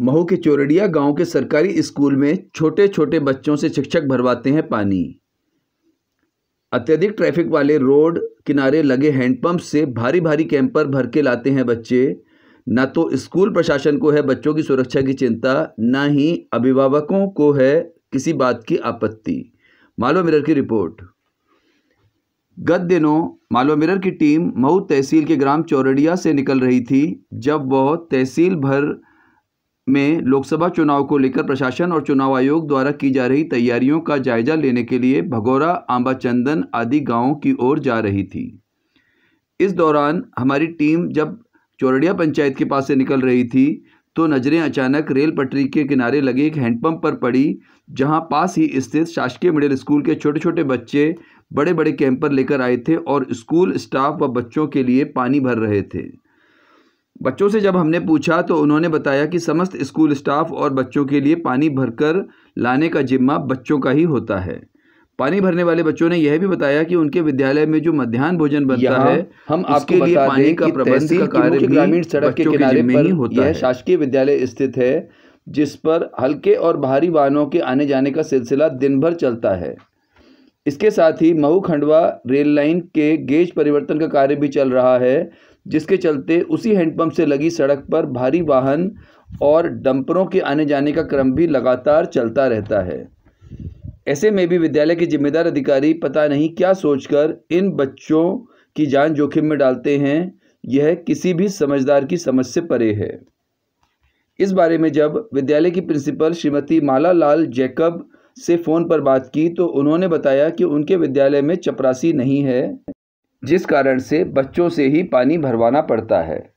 महू के चोरडिया गांव के सरकारी स्कूल में छोटे छोटे बच्चों से शिक्षक भरवाते हैं पानी अत्यधिक ट्रैफिक वाले रोड किनारे लगे हैंडपंप से भारी भारी कैंपर भर के लाते हैं बच्चे न तो स्कूल प्रशासन को है बच्चों की सुरक्षा की चिंता न ही अभिभावकों को है किसी बात की आपत्ति मालवा मिरर की रिपोर्ट गत दिनों मालवा मिरर की टीम मऊ तहसील के ग्राम चौरडिया से निकल रही थी जब वह तहसील भर में लोकसभा चुनाव को लेकर प्रशासन और चुनाव आयोग द्वारा की जा रही तैयारियों का जायजा लेने के लिए भगोरा आंबा चंदन आदि गांवों की ओर जा रही थी इस दौरान हमारी टीम जब चोरडिया पंचायत के पास से निकल रही थी तो नज़रें अचानक रेल पटरी के किनारे लगे एक हैंडपम्प पर पड़ी जहां पास ही स्थित शासकीय मिडिल स्कूल के छोटे छोटे बच्चे बड़े बड़े कैंपर लेकर आए थे और स्कूल स्टाफ व बच्चों के लिए पानी भर रहे थे बच्चों से जब हमने पूछा तो उन्होंने बताया कि समस्त स्कूल स्टाफ और बच्चों के लिए पानी भरकर लाने का जिम्मा बच्चों का ही होता है पानी भरने वाले बच्चों ने यह भी बताया कि उनके विद्यालय में जो मध्यान्ह भोजन बनता है हम आपके लिए पानी का प्रबंध का कार्य ग्रामीण सड़क के किनारे में ही होता है शासकीय विद्यालय स्थित है जिस पर हल्के और भारी वाहनों के आने जाने का सिलसिला दिन भर चलता है इसके साथ ही मऊ खंडवा रेल लाइन के गेज परिवर्तन का कार्य भी चल रहा है जिसके चलते उसी हैंडपम्प से लगी सड़क पर भारी वाहन और डंपरों के आने जाने का क्रम भी लगातार चलता रहता है ऐसे में भी विद्यालय के जिम्मेदार अधिकारी पता नहीं क्या सोचकर इन बच्चों की जान जोखिम में डालते हैं यह किसी भी समझदार की समझ से परे है इस बारे में जब विद्यालय की प्रिंसिपल श्रीमती माला लाल जैकब से फ़ोन पर बात की तो उन्होंने बताया कि उनके विद्यालय में चपरासी नहीं है जिस कारण से बच्चों से ही पानी भरवाना पड़ता है